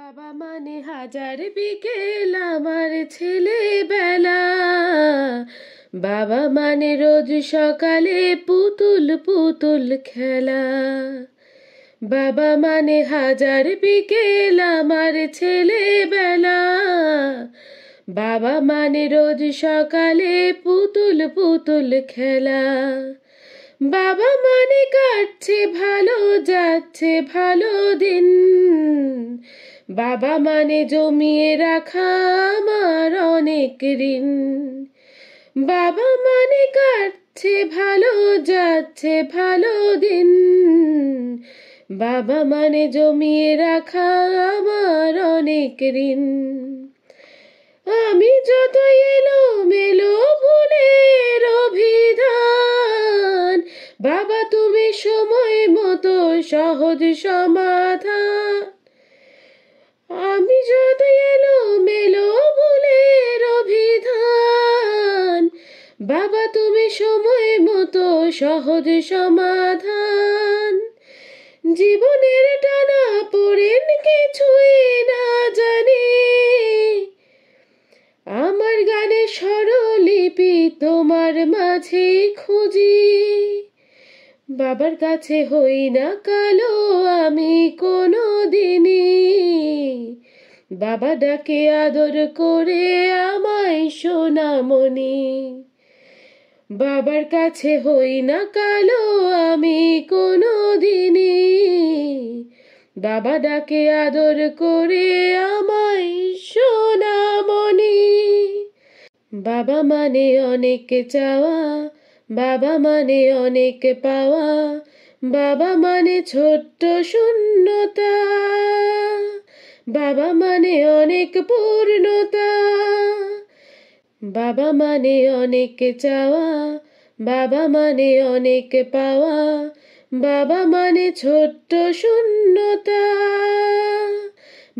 বাবা মানে হাজার বিকেল আমার ছেলেবেলা বাবা মানে রোজ সকালে পুতুল পুতুল খেলা বাবা মানে হাজার বিকেল আমার ছেলেবেলা বাবা মানে রোজ সকালে পুতুল পুতুল খেলা বাবা মানে কাটছে ভালো যাচ্ছে ভালো দিন বাবা মানে জমিয়ে রাখা আমার অনেক ঋণ বাবা মানে কাটছে ভালো যাচ্ছে ভালো দিন বাবা মানে জমিয়ে রাখা আমার অনেক ঋণ আমি যত এলো মেলো ভুলের অভিধান বাবা তুমি সময় মতো সহজ সমাধান বাবা তুমি সময় মতো সহজ সমাধান জীবনের টানা পড়েন কিছুই না জানি আমার গানে স্বরলিপি তোমার মাঝে খুঁজি বাবার কাছে হই না কালো আমি কোনো দিনই বাবা ডাকে আদর করে আমায় সোনামণি বাবার কাছে হই না কালো আমি কোনো দিনই বাবা ডাকে আদর করে আমায় সোনামণি বাবা মানে অনেক চাওয়া বাবা মানে অনেক পাওয়া বাবা মানে ছোট্ট শূন্যতা বাবা মানে অনেক পূর্ণতা বাবা মানে অনেক চাওয়া বাবা মানে অনেক পাওয়া বাবা মানে ছোট্ট শূন্যতা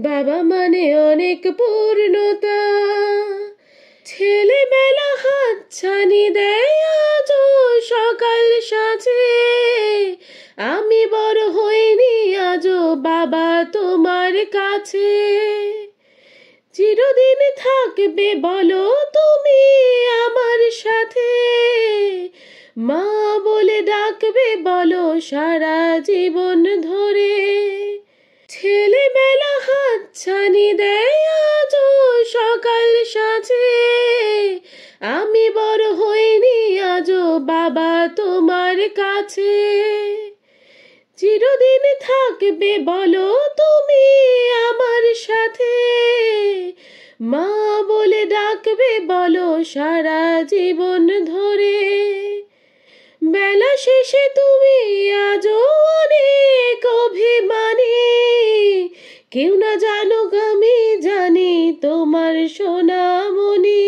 বাবা মানে অনেক পূর্ণতা ছেলেবেলা হাত ছানি দেয় আজ সকাল সাজে আমি বড় হইনি আজ বাবা তোমার কাছে চিরদিন থাকবে বলো তো সাথে মা বলে ডাকবে বলো সারা জীবন ধরে ছেলেবেলা হাত ছানি দেয় আজ সকাল সাথে আমি বড় হইনি আজ বাবা তোমার কাছে চিরদিন থাকবে বলো তুমি আমার সাথে মা বলো সারা জীবন ধরে বেলা শেষে তুমি আজও অনেক অভিমানী কেউ না জানো আমি জানি তোমার সোনামণি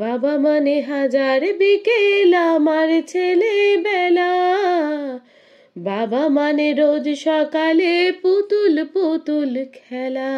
বাবা মানে হাজার বিকেল আমার ছেলেবেলা বাবা মানে রোজ সকালে পুতুল পুতুল খেলা